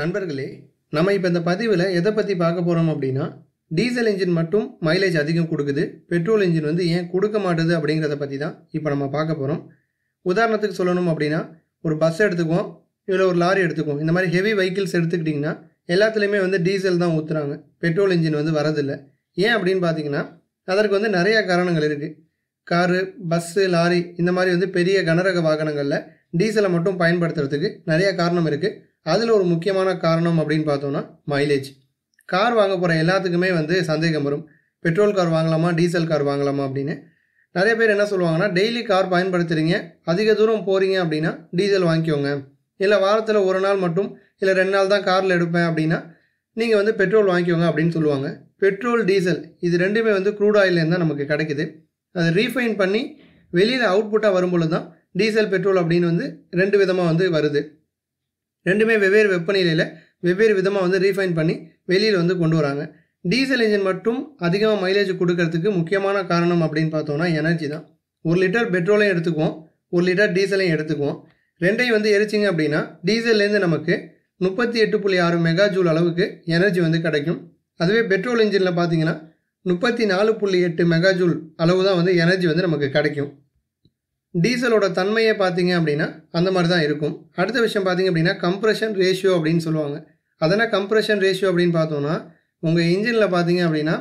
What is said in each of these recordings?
நண்பர்களே நம்ம இப்போ இந்த பதிவில் எதை பற்றி பார்க்க போகிறோம் அப்படின்னா டீசல் இன்ஜின் மட்டும் மைலேஜ் அதிகம் கொடுக்குது பெட்ரோல் இன்ஜின் வந்து ஏன் கொடுக்க மாட்டுது அப்படிங்கிறத பற்றி தான் இப்போ நம்ம பார்க்க போகிறோம் உதாரணத்துக்கு சொல்லணும் அப்படின்னா ஒரு பஸ் எடுத்துக்குவோம் இல்லை ஒரு லாரி எடுத்துக்குவோம் இந்த மாதிரி ஹெவி வெஹிக்கிள்ஸ் எடுத்துக்கிட்டிங்கன்னா எல்லாத்துலேயுமே வந்து டீசல் தான் ஊற்றுறாங்க பெட்ரோல் இன்ஜின் வந்து வரதில்லை ஏன் அப்படின்னு பார்த்தீங்கன்னா அதற்கு வந்து நிறையா காரணங்கள் இருக்குது காரு பஸ்ஸு லாரி இந்த மாதிரி வந்து பெரிய கனரக வாகனங்களில் டீசலை மட்டும் பயன்படுத்துறதுக்கு நிறையா காரணம் இருக்குது அதில் ஒரு முக்கியமான காரணம் அப்படின்னு பார்த்தோம்னா மைலேஜ் கார் வாங்க போகிற எல்லாத்துக்குமே வந்து சந்தேகம் வரும் பெட்ரோல் கார் வாங்கலாமா டீசல் கார் வாங்கலாமா அப்படின்னு நிறைய பேர் என்ன சொல்லுவாங்கன்னா டெய்லி கார் பயன்படுத்துகிறீங்க அதிக தூரம் போகிறீங்க அப்படின்னா டீசல் வாங்கிக்கோங்க இல்லை வாரத்தில் ஒரு நாள் மட்டும் இல்லை ரெண்டு நாள் தான் காரில் எடுப்பேன் அப்படின்னா நீங்கள் வந்து பெட்ரோல் வாங்கிக்கோங்க அப்படின்னு சொல்லுவாங்க பெட்ரோல் டீசல் இது ரெண்டுமே வந்து க்ரூட் ஆயிலேருந்து தான் நமக்கு கிடைக்குது அதை ரீஃபைன் பண்ணி வெளியில் அவுட்புட்டாக வரும்பொழுது தான் டீசல் பெட்ரோல் அப்படின்னு வந்து ரெண்டு விதமாக வந்து வருது ரெண்டுமே வெவ்வேறு வெப்பநிலையில் வெவ்வேறு விதமாக வந்து ரீஃபைன் பண்ணி வெளியில் வந்து கொண்டு வராங்க டீசல் இன்ஜின் மட்டும் அதிகமாக மைலேஜ் கொடுக்கறதுக்கு முக்கியமான காரணம் அப்படின்னு பார்த்தோம்னா எனர்ஜி தான் ஒரு லிட்டர் பெட்ரோலையும் எடுத்துக்குவோம் ஒரு லிட்டர் டீசலையும் எடுத்துக்குவோம் ரெண்டையும் வந்து எரிச்சிங்க அப்படின்னா டீசல்லேருந்து நமக்கு முப்பத்தி எட்டு புள்ளி ஆறு மெகா ஜூல் அளவுக்கு எனர்ஜி வந்து கிடைக்கும் அதுவே பெட்ரோல் இன்ஜினில் பார்த்தீங்கன்னா முப்பத்தி நாலு புள்ளி எட்டு மெகா ஜூல் அளவு தான் வந்து எனர்ஜி வந்து நமக்கு கிடைக்கும் டீசலோட தன்மையை பார்த்தீங்க அப்படின்னா அந்த மாதிரி தான் இருக்கும் அடுத்த விஷயம் பார்த்தீங்க அப்படின்னா கம்ப்ரெஷன் ரேஷியோ அப்படின்னு சொல்லுவாங்க அதனால் கம்ப்ரெஷன் ரேஷியோ அப்படின்னு பார்த்தோம்னா உங்கள் இன்ஜினில் பார்த்தீங்க அப்படின்னா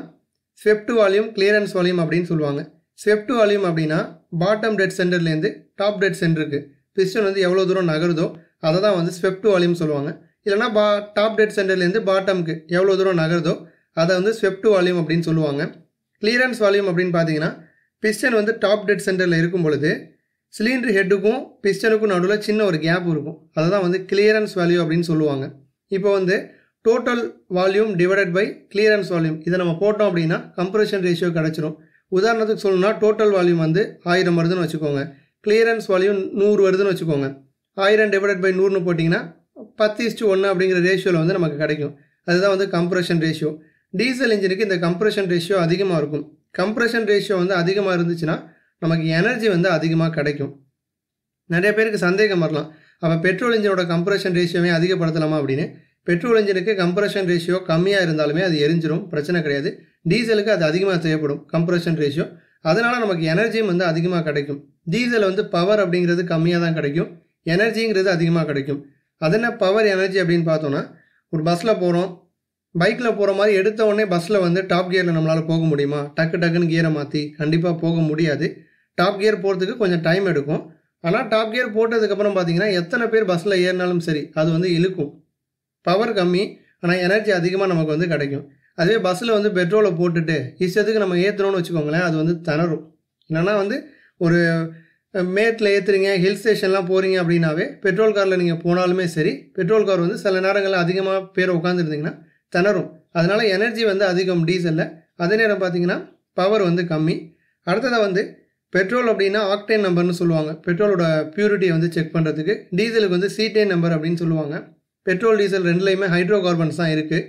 ஸ்வெப்ட் வால்யூம் கிளியரன்ஸ் வால்யூம் அப்படின்னு சொல்லுவாங்க ஸ்வெப்ட் வால்யூம் அப்படின்னா பாட்டம் டெட் சென்டர்லேருந்து டாப் டெட் சென்டருக்கு பிஸ்டன் வந்து எவ்வளோ தூரம் நகருதோ அதை தான் வந்து ஸ்வெப்ட் வால்யூம் சொல்லுவாங்க இல்லைனா பா டாப் டெட் சென்டர்லேருந்து பாட்டம்க்கு எவ்வளோ தூரம் நகருதோ அதை வந்து ஸ்வெப்ட் வால்யூம் அப்படின்னு சொல்லுவாங்க கிளியரன்ஸ் வால்யூம் அப்படின்னு பார்த்தீங்கன்னா பிஸ்டன் வந்து டாப் டெட் சென்டரில் இருக்கும் பொழுது சிலிண்டர் ஹெட்டுக்கும் பிஸ்டனுக்கும் நடுவில் சின்ன ஒரு கேப் இருக்கும் அதை தான் வந்து கிளியரன்ஸ் வேல்யூ அப்படின்னு சொல்லுவாங்க இப்போ வந்து total volume divided by clearance volume இதை நம்ம போட்டோம் அப்படின்னா கம்ப்ரஷன் ரேஷியோ கிடச்சிரும் உதாரணத்துக்கு சொல்லணும்னா டோட்டல் வால்யூம் வந்து ஆயிரம் வருதுன்னு வச்சுக்கோங்க கிளியரன்ஸ் வால்யூம் நூறு வருதுன்னு வச்சுக்கோங்க ஆயிரம் டிவைடட் பை நூறுன்னு போட்டிங்கன்னா பத்து இஸ்டு ஒன்று அப்படிங்கிற ரேஷியோவில் வந்து நமக்கு கிடைக்கும் அதுதான் வந்து கம்ப்ரஷன் ரேஷியோ டீசல் இன்ஜினுக்கு இந்த கம்ப்ரஷன் ரேஷியோ அதிகமாக இருக்கும் கம்ப்ரஷன் ரேஷியோ வந்து அதிகமாக இருந்துச்சுன்னா நமக்கு எனர்ஜி வந்து அதிகமாக கிடைக்கும் நிறைய பேருக்கு சந்தேகம் வரலாம் அப்போ பெட்ரோல் இன்ஜினோட கம்ப்ரஷன் ரேஷியோவே அதிகப்படுத்தலாமா அப்படின்னு பெட்ரோல் இன்ஜினுக்கு கம்ப்ரஷன் ரேஷியோ கம்மியாக இருந்தாலுமே அது எரிஞ்சிரும் பிரச்சனை கிடையாது டீசலுக்கு அது அதிகமாக தேவைப்படும் கம்ப்ரஷன் ரேஷியோ அதனால் நமக்கு எனர்ஜியும் வந்து அதிகமாக கிடைக்கும் டீசல் வந்து பவர் அப்படிங்கிறது கம்மியாக தான் கிடைக்கும் எனர்ஜிங்கிறது அதிகமாக கிடைக்கும் அது என்ன பவர் எனர்ஜி அப்படின்னு பார்த்தோன்னா ஒரு பஸ்ஸில் போகிறோம் பைக்கில் போகிற மாதிரி எடுத்த உடனே பஸ்ஸில் வந்து டாப் கியரில் நம்மளால் போக முடியுமா டக்கு டக்குன்னு கியரை மாற்றி கண்டிப்பாக போக முடியாது டாப் கியர் போகிறதுக்கு கொஞ்சம் டைம் எடுக்கும் ஆனால் டாப் கியர் போட்டதுக்கப்புறம் பார்த்தீங்கன்னா எத்தனை பேர் பஸ்ஸில் ஏறினாலும் சரி அது வந்து இழுக்கும் பவர் கம்மி ஆனால் எனர்ஜி அதிகமாக நமக்கு வந்து கிடைக்கும் அதுவே பஸ்ஸில் வந்து பெட்ரோலை போட்டுட்டு இஷ்டத்துக்கு நம்ம ஏற்றுறோம்னு வச்சுக்கோங்களேன் அது வந்து தணரும் என்னென்னா வந்து ஒரு மேட்டில் ஏற்றுறீங்க ஹில் ஸ்டேஷன்லாம் போகிறீங்க அப்படின்னாவே பெட்ரோல் காரில் நீங்கள் போனாலுமே சரி பெட்ரோல் கார் வந்து சில நேரங்களில் அதிகமாக பேர் உட்காந்துருந்தீங்கன்னா திணறும் அதனால் எனர்ஜி வந்து அதிகம் டீசலில் அதே நேரம் பார்த்திங்கன்னா பவர் வந்து கம்மி அடுத்ததாக வந்து பெட்ரோல் அப்படின்னா ஆக்டைன் நம்பர்னு சொல்லுவாங்க பெட்ரோலோட பியூரிட்டியை வந்து செக் பண்ணுறதுக்கு டீசலுக்கு வந்து சீட்டைன் நம்பர் அப்படின்னு சொல்லுவாங்க பெட்ரோல் டீசல் ரெண்டுலேயுமே ஹைட்ரோ கார்பன்ஸ் தான் இருக்குது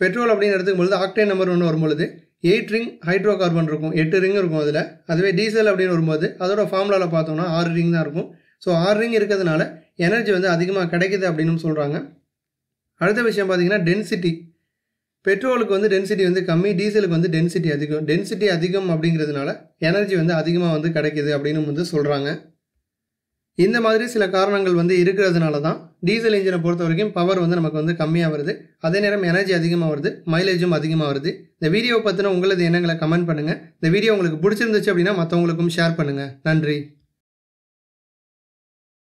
பெட்ரோல் அப்படின்னு எடுத்துக்கும் பொழுது ஆக்டைன் நம்பர் ஒன்று வரும்பொழுது எயிட் ரிங் ஹைட்ரோ கார்பன் இருக்கும் எட்டு ரிங் இருக்கும் அதில் அதுவே டீசல் அப்படின்னு வரும்போது அதோட ஃபார்முலாவில் பார்த்தோம்னா ஆறு ரிங் தான் இருக்கும் ஸோ ஆறு ரிங் இருக்கிறதுனால எனர்ஜி வந்து அதிகமாக கிடைக்குது அப்படின்னு சொல்கிறாங்க அடுத்த விஷயம் பார்த்திங்கன்னா டென்சிட்டி பெட்ரோலுக்கு வந்து டென்சிட்டி வந்து கம்மி டீசலுக்கு வந்து டென்சிட்டி அதிகம் டென்சிட்டி அதிகம் அப்படிங்கிறதுனால எனர்ஜி வந்து அதிகமாக வந்து கிடைக்கிது அப்படின்னு வந்து சொல்கிறாங்க இந்த மாதிரி சில காரணங்கள் வந்து இருக்கிறதுனால தான் டீசல் இன்ஜினை பொறுத்த வரைக்கும் பவர் வந்து நமக்கு வந்து கம்மியாக வருது அதே நேரம் எனர்ஜி அதிகமாக வருது மைலேஜும் அதிகமாக வருது இந்த வீடியோவை பற்றின உங்களது எண்ணங்களை கமெண்ட் பண்ணுங்கள் இந்த வீடியோ உங்களுக்கு பிடிச்சிருந்துச்சு அப்படின்னா மற்றவங்களுக்கும் ஷேர் பண்ணுங்கள் நன்றி